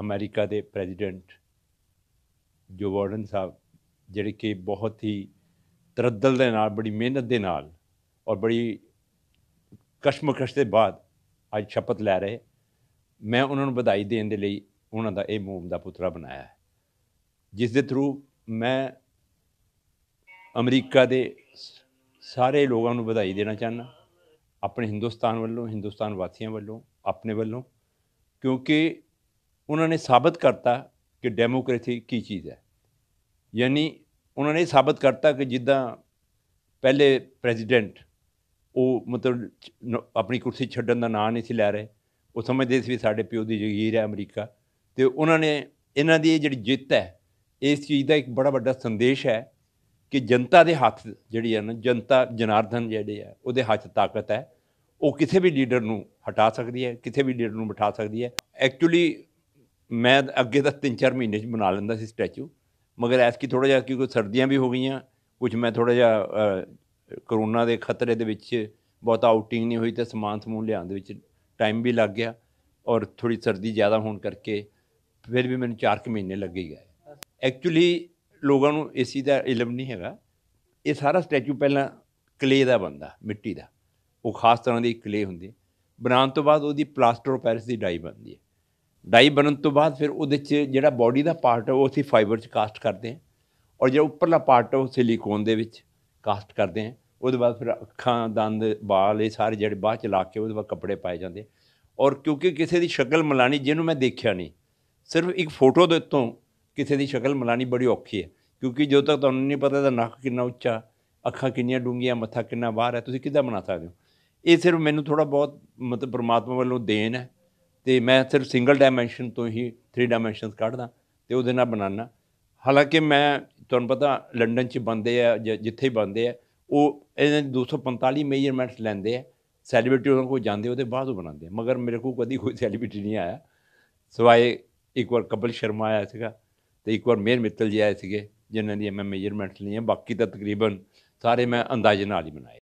America ਦੇ president ਜੋ warden ਸਾਹਿਬ ਜਿਹੜੇ ਕਿ ਬਹੁਤ ਹੀ ਤਰਦਲ ਦੇ ਨਾਲ ਬੜੀ ਮਿਹਨਤ ਦੇ ਨਾਲ ਔਰ ਬੜੀ ਕਸ਼ਮਕਸ਼ ਦੇ ਬਾਅਦ ਅੱਜ ਸ਼ਪਤ ਲੈ ਰਹੇ ਮੈਂ ਉਹਨਾਂ ਨੂੰ ਵਧਾਈ ਦੇਣ ਦੇ ਲਈ ਉਹਨਾਂ ਦਾ ਇਹ ਮੂਵ ਦਾ ਪੁੱਤਰਾ ਬਣਾਇਆ ਹੈ ਜਿਸ ਦੇ ਥਰੂ ਮੈਂ ਅਮਰੀਕਾ ਦੇ ਸਾਰੇ ਲੋਕਾਂ ਨੂੰ ਵਧਾਈ ਦੇਣਾ ਚਾਹਨਾ ਆਪਣੇ ਹਿੰਦੁਸਤਾਨ ਵੱਲੋਂ ਹਿੰਦੁਸਤਾਨ ਵਾਸੀਆਂ ਵੱਲੋਂ ਆਪਣੇ ਵੱਲੋਂ ਕਿਉਂਕਿ ਉਹਨਾਂ ਨੇ ਸਾਬਤ ਕਰਤਾ ਕਿ ਡੈਮੋਕ੍ਰੇਸੀ ਕੀ ਚੀਜ਼ ਹੈ ਯਾਨੀ ਉਹਨਾਂ ਨੇ ਸਾਬਤ ਕਰਤਾ ਕਿ ਜਿੱਦਾਂ ਪਹਿਲੇ ਪ੍ਰੈਜ਼ੀਡੈਂਟ ਉਹ ਮਤਲਬ ਆਪਣੀ ਕੁਰਸੀ ਛੱਡਣ ਦਾ ਨਾਂ ਨਹੀਂ ਸੀ ਲੈ ਰਹੇ ਉਹ ਸਮਝਦੇ ਸੀ ਵੀ ਸਾਡੇ ਪਿਓ ਦੀ ਜ਼ਗੀਰ ਹੈ ਅਮਰੀਕਾ ਤੇ ਉਹਨਾਂ ਨੇ ਇਹਨਾਂ ਦੀ ਜਿਹੜੀ ਜਿੱਤ ਹੈ ਇਸ ਚੀਜ਼ ਦਾ ਇੱਕ ਬੜਾ ਵੱਡਾ ਸੰਦੇਸ਼ ਹੈ ਕਿ ਜਨਤਾ ਦੇ ਹੱਥ ਜਿਹੜੀ ਹੈ ਨਾ ਜਨਤਾ ਜਨਾਰਦਨ ਜਿਹੜੇ ਆ ਉਹਦੇ ਹੱਥ ਤਾਕਤ ਹੈ ਉਹ ਕਿਸੇ ਵੀ ਲੀਡਰ ਨੂੰ ਹਟਾ ਸਕਦੀ ਹੈ ਕਿਸੇ ਵੀ ਲੀਡਰ ਨੂੰ ਬਿਠਾ ਸਕਦੀ ਹੈ ਐਕਚੁਅਲੀ ਮੈਂ ਅੱਗੇ ਤਾਂ 3-4 ਮਹੀਨੇ 'ਚ ਬਣਾ ਲੈਂਦਾ ਸੀ ਸਟੈਚੂ ਮਗਰ ਐਸ ਕੀ ਥੋੜਾ ਜਿਹਾ ਕਿਉਂਕਿ ਸਰਦੀਆਂ ਵੀ ਹੋ ਗਈਆਂ ਕੁਝ ਮੈਂ ਥੋੜਾ ਜਿਹਾ ਕਰੋਨਾ ਦੇ ਖਤਰੇ ਦੇ ਵਿੱਚ ਬਹੁਤ ਆਊਟਿੰਗ ਨਹੀਂ ਹੋਈ ਤੇ ਸਮਾਨ ਸਮੂਹ ਲਿਆਉਣ ਦੇ ਵਿੱਚ ਟਾਈਮ ਵੀ ਲੱਗ ਗਿਆ ਔਰ ਥੋੜੀ ਸਰਦੀ ਜ਼ਿਆਦਾ ਹੋਣ ਕਰਕੇ ਫਿਰ ਵੀ ਮੈਨੂੰ 4 ਮਹੀਨੇ ਲੱਗੇ ਗਏ ਐਕਚੁਅਲੀ ਲੋਕਾਂ ਨੂੰ ਏਸੀ ਦਾ ਇਲਮ ਨਹੀਂ ਹੈਗਾ ਇਹ ਸਾਰਾ ਸਟੈਚੂ ਪਹਿਲਾਂ ਕਲੇ ਦਾ ਬੰਦਾ ਮਿੱਟੀ ਦਾ ਉਹ ਖਾਸ ਤਰ੍ਹਾਂ ਦੀ ਕਲੇ ਹੁੰਦੀ ਬਣਾਉਣ ਤੋਂ ਬਾਅਦ ਉਹਦੀ ਪਲਾਸਟਰ ਪੈਰਿਸ ਦੀ ਡਾਈ ਬਣਦੀ ਹੈ ਡਾਈ ਬਣਨ ਤੋਂ ਬਾਅਦ ਫਿਰ ਉਹਦੇ 'ਚ ਜਿਹੜਾ ਬਾਡੀ ਦਾ ਪਾਰਟ ਹੈ ਉਹ ਅਸੀਂ ਫਾਈਬਰ 'ਚ ਕਾਸਟ ਕਰਦੇ ਹਾਂ ਔਰ ਜਿਹੜਾ ਉੱਪਰਲਾ ਪਾਰਟ ਹੈ ਉਹ ਸਿਲੀਕੋਨ ਦੇ ਵਿੱਚ ਕਾਸਟ ਕਰਦੇ ਹਾਂ ਉਹਦੇ ਬਾਅਦ ਫਿਰ ਅੱਖਾਂ ਦੰਦ ਵਾਲ ਇਹ ਸਾਰੇ ਜਿਹੜੇ ਬਾਅਦ 'ਚ ਲਾ ਕੇ ਉਹਦੇ ਬਾਅਦ ਕੱਪੜੇ ਪਾਏ ਜਾਂਦੇ ਔਰ ਕਿਉਂਕਿ ਕਿਸੇ ਦੀ ਸ਼ਕਲ ਮਲਾਣੀ ਜਿਹਨੂੰ ਮੈਂ ਦੇਖਿਆ ਨਹੀਂ ਸਿਰਫ ਇੱਕ ਫੋਟੋ ਦੇ ਤੋਂ ਕਿਸੇ ਦੀ ਸ਼ਕਲ ਮਲਾਣੀ ਬੜੀ ਔਖੀ ਹੈ ਕਿਉਂਕਿ ਜਦੋਂ ਤੱਕ ਤੁਹਾਨੂੰ ਨਹੀਂ ਪਤਾ ਦਾ ਨੱਕ ਕਿੰਨਾ ਉੱਚਾ ਅੱਖਾਂ ਕਿੰਨੀਆਂ ਡੂੰਘੀਆਂ ਮੱਥਾ ਕਿੰਨਾ ਬਾਹਰ ਹੈ ਤੁਸੀਂ ਕਿੱਦਾਂ ਬਣਾ ਸਕਦੇ ਹੋ ਇਹ ਸਿਰਫ ਮੈਨੂੰ ਥੋੜਾ ਬਹੁਤ ਮਤਲਬ ਪ੍ਰਮਾਤਮਾ ਵੱਲੋਂ ਦੇਣ ਹੈ ਤੇ ਮੈਂ ਸਿਰਫ ਸਿੰਗਲ ਡਾਈਮੈਂਸ਼ਨ ਤੋਂ ਹੀ 3 ਡਾਈਮੈਂਸ਼ਨਸ ਕੱਢਦਾ ਤੇ ਉਹਦੇ ਨਾਲ ਬਣਾਉਣਾ ਹਾਲਾਂਕਿ ਮੈਂ ਤੁਹਾਨੂੰ ਪਤਾ ਲੰਡਨ 'ਚ ਬੰਦੇ ਆ ਜਿੱਥੇ ਬੰਦੇ ਆ ਉਹ ਇਹਨਾਂ 245 ਮੇਜਰਮੈਂਟਸ ਲੈਂਦੇ ਆ ਸੈਲੀਬ੍ਰਿਟੀ ਉਹਨਾਂ ਕੋਲ ਜਾਂਦੇ ਉਹਦੇ ਬਾਅਦ ਉਹ ਬਣਾਉਂਦੇ ਮਗਰ ਮੇਰੇ ਕੋਲ ਕਦੀ ਕੋਈ ਸੈਲੀਬ੍ਰਿਟੀ ਨਹੀਂ ਆਇਆ ਸਵਾਏ ਇੱਕ ਵਾਰ ਕਪਲ ਸ਼ਰਮਾ ਆਇਆ ਸੀਗਾ ਤੇ ਇੱਕ ਵਾਰ ਮੇਰ ਮਿੱਤਲ ਜੀ ਆਏ ਸੀਗੇ ਜਿਨ੍ਹਾਂ ਦੀ ਮੈਂ ਮੇਜਰਮੈਂਟਸ ਲਈਆਂ ਬਾਕੀ ਤਾਂ ਤਕਰੀਬਨ ਸਾਰੇ ਮੈਂ ਅੰਦਾਜ਼ੇ ਨਾਲ ਹੀ ਬਣਾਏ